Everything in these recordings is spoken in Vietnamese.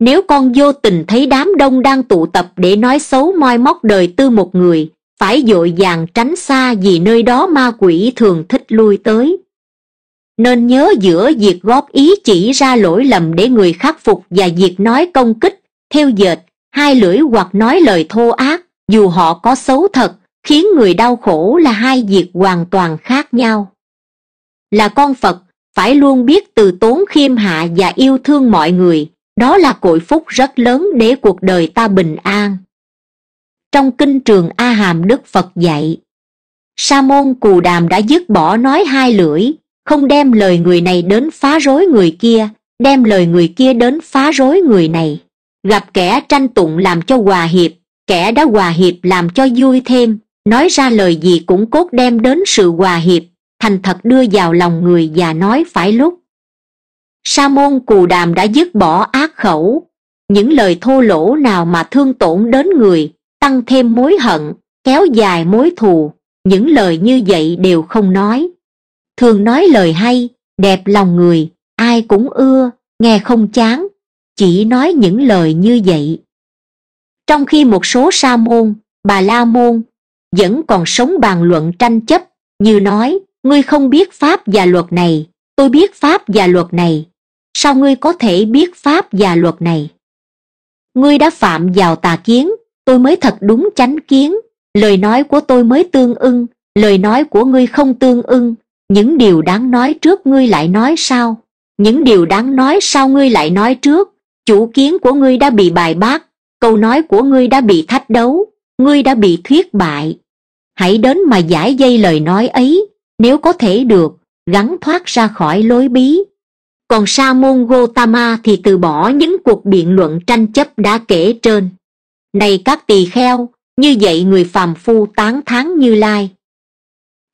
nếu con vô tình thấy đám đông đang tụ tập để nói xấu moi móc đời tư một người phải dội vàng tránh xa vì nơi đó ma quỷ thường thích lui tới nên nhớ giữa việc góp ý chỉ ra lỗi lầm để người khắc phục và việc nói công kích theo dệt hai lưỡi hoặc nói lời thô ác dù họ có xấu thật khiến người đau khổ là hai việc hoàn toàn khác nhau là con phật phải luôn biết từ tốn khiêm hạ và yêu thương mọi người đó là cội phúc rất lớn để cuộc đời ta bình an trong kinh trường a hàm đức phật dạy sa môn cù đàm đã dứt bỏ nói hai lưỡi không đem lời người này đến phá rối người kia đem lời người kia đến phá rối người này gặp kẻ tranh tụng làm cho hòa hiệp kẻ đã hòa hiệp làm cho vui thêm nói ra lời gì cũng cốt đem đến sự hòa hiệp thành thật đưa vào lòng người và nói phải lúc sa môn cù đàm đã dứt bỏ ác khẩu những lời thô lỗ nào mà thương tổn đến người tăng thêm mối hận kéo dài mối thù những lời như vậy đều không nói thường nói lời hay đẹp lòng người ai cũng ưa nghe không chán chỉ nói những lời như vậy trong khi một số sa môn bà la môn vẫn còn sống bàn luận tranh chấp như nói ngươi không biết pháp và luật này tôi biết pháp và luật này sao ngươi có thể biết pháp và luật này ngươi đã phạm vào tà kiến tôi mới thật đúng chánh kiến lời nói của tôi mới tương ưng lời nói của ngươi không tương ưng những điều đáng nói trước ngươi lại nói sau, những điều đáng nói sau ngươi lại nói trước chủ kiến của ngươi đã bị bài bác câu nói của ngươi đã bị thách đấu ngươi đã bị thuyết bại hãy đến mà giải dây lời nói ấy nếu có thể được gắn thoát ra khỏi lối bí còn sa môn gotama thì từ bỏ những cuộc biện luận tranh chấp đã kể trên này các tỳ kheo như vậy người phàm phu tán thán như lai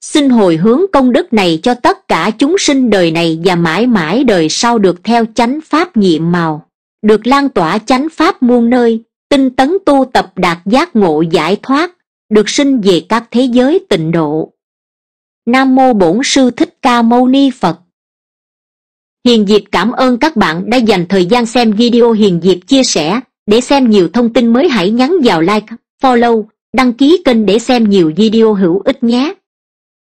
xin hồi hướng công đức này cho tất cả chúng sinh đời này và mãi mãi đời sau được theo chánh pháp nhiệm màu được lan tỏa chánh pháp muôn nơi tinh tấn tu tập đạt giác ngộ giải thoát được sinh về các thế giới tịnh độ nam mô bổn sư thích ca mâu ni phật hiền diệp cảm ơn các bạn đã dành thời gian xem video hiền diệp chia sẻ để xem nhiều thông tin mới hãy nhắn vào like follow đăng ký kênh để xem nhiều video hữu ích nhé